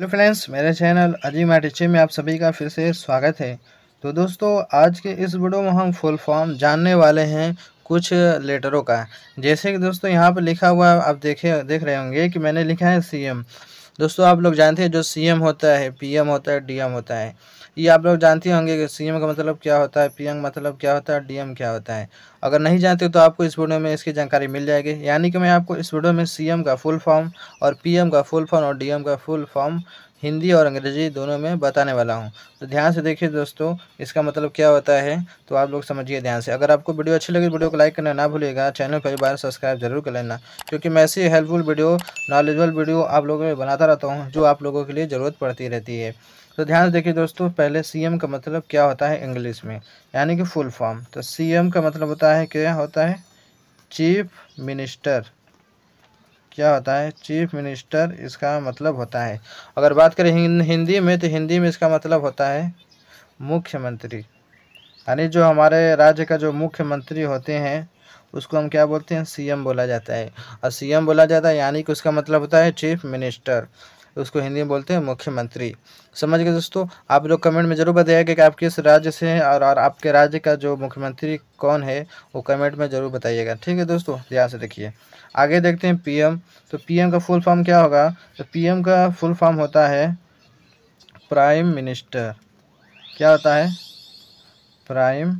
hello friends मेरे channel अजी मैटिचे में आप सभी का फिर से स्वागत है तो दोस्तों आज के इस वीडियो में हम फुल फॉर्म जानने वाले हैं कुछ लेटरों का जैसे कि दोस्तों यहाँ पर लिखा हुआ आप देखे देख रहे होंगे कि मैंने लिखा है सीएम दोस्तों आप लोग जानते हैं जो सीएम होता है पीएम होता है डीएम होता है ये आप लोग जानते होंगे कि सीएम का मतलब क्या होता है पीएम मतलब क्या होता है डीएम क्या होता है अगर नहीं जानते तो आपको इस वीडियो में इसकी जानकारी मिल जाएगी यानी कि मैं आपको इस वीडियो में सीएम का फुल फॉर्म और पीएम का फुल फॉर्म और डीएम का फुल फॉर्म हिंदी और अंग्रेजी दोनों में बताने वाला हूँ तो ध्यान से देखिए दोस्तों इसका मतलब क्या होता है तो आप लोग समझिए ध्यान से अगर आपको वीडियो अच्छी लगी वीडियो को लाइक करना ना भूलिएगा चैनल पहली बार सब्सक्राइब जरूर कर लेना क्योंकि मैं ऐसी हेल्पफुल वीडियो नॉलेजबल वीडियो आप लोगों में बनाता रहता हूँ जो आप लोगों के लिए ज़रूरत पड़ती रहती है तो ध्यान से देखिए दोस्तों पहले सी का मतलब क्या होता है इंग्लिश में यानी कि फुल फॉर्म तो सी का मतलब होता है क्या होता है चीफ मिनिस्टर क्या होता है चीफ मिनिस्टर इसका मतलब होता है अगर बात करें हिंदी में तो हिंदी में इसका मतलब होता है मुख्यमंत्री यानी जो हमारे राज्य का जो मुख्यमंत्री होते हैं उसको हम क्या बोलते हैं सीएम बोला जाता है और सीएम बोला जाता है यानी कि उसका मतलब होता है चीफ मिनिस्टर उसको हिंदी में बोलते हैं मुख्यमंत्री समझ गए दोस्तों आप लोग कमेंट में ज़रूर बताइएगा कि आप किस राज्य से हैं और, और आपके राज्य का जो मुख्यमंत्री कौन है वो कमेंट में ज़रूर बताइएगा ठीक है दोस्तों ध्यान से देखिए आगे देखते हैं पीएम तो पीएम का फुल फॉर्म क्या होगा तो पीएम का फुल फॉर्म होता है प्राइम मिनिस्टर क्या होता है प्राइम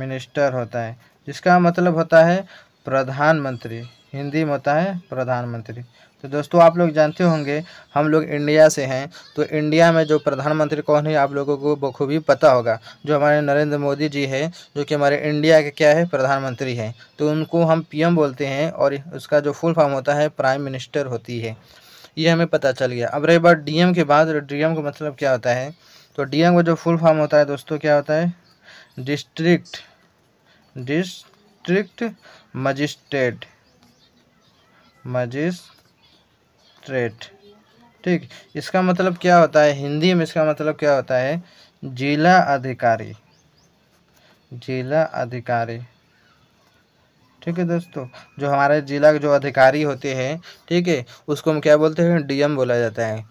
मिनिस्टर होता है जिसका मतलब होता है प्रधानमंत्री हिंदी में होता है प्रधानमंत्री तो दोस्तों आप लोग जानते होंगे हम लोग इंडिया से हैं तो इंडिया में जो प्रधानमंत्री कौन है आप लोगों को बखूबी पता होगा जो हमारे नरेंद्र मोदी जी है जो कि हमारे इंडिया के क्या है प्रधानमंत्री हैं तो उनको हम पीएम बोलते हैं और उसका जो फुल फॉर्म होता है प्राइम मिनिस्टर होती है ये हमें पता चल गया अब रही बात डी के बाद एम का मतलब क्या होता है तो एम का जो फुल फॉर्म होता है दोस्तों क्या होता है डिस्ट्रिक्ट डिस्ट्रिक्ट मजिस्ट्रेट मजिस्ट्रेट ठीक इसका मतलब क्या होता है हिंदी में इसका मतलब क्या होता है जिला अधिकारी जिला अधिकारी ठीक है दोस्तों जो हमारे जिला के जो अधिकारी होते हैं ठीक है उसको हम क्या बोलते हैं डीएम बोला जाता है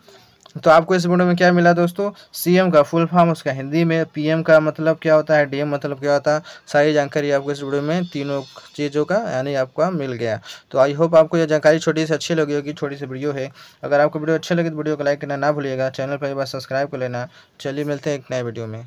तो आपको इस वीडियो में क्या मिला दोस्तों सीएम का फुल फॉर्म उसका हिंदी में पीएम का मतलब क्या होता है डीएम मतलब क्या होता है सारी जानकारी आपको इस वीडियो में तीनों चीज़ों का यानी आपका मिल गया तो आई होप आपको यह जानकारी छोटी सी अच्छी लगी होगी छोटी सी वीडियो है अगर आपको वीडियो अच्छी लगी तो वीडियो को लाइक करना ना भूलिएगा चैनल पर एक बार सब्सक्राइब कर लेना चलिए मिलते हैं एक नए वीडियो में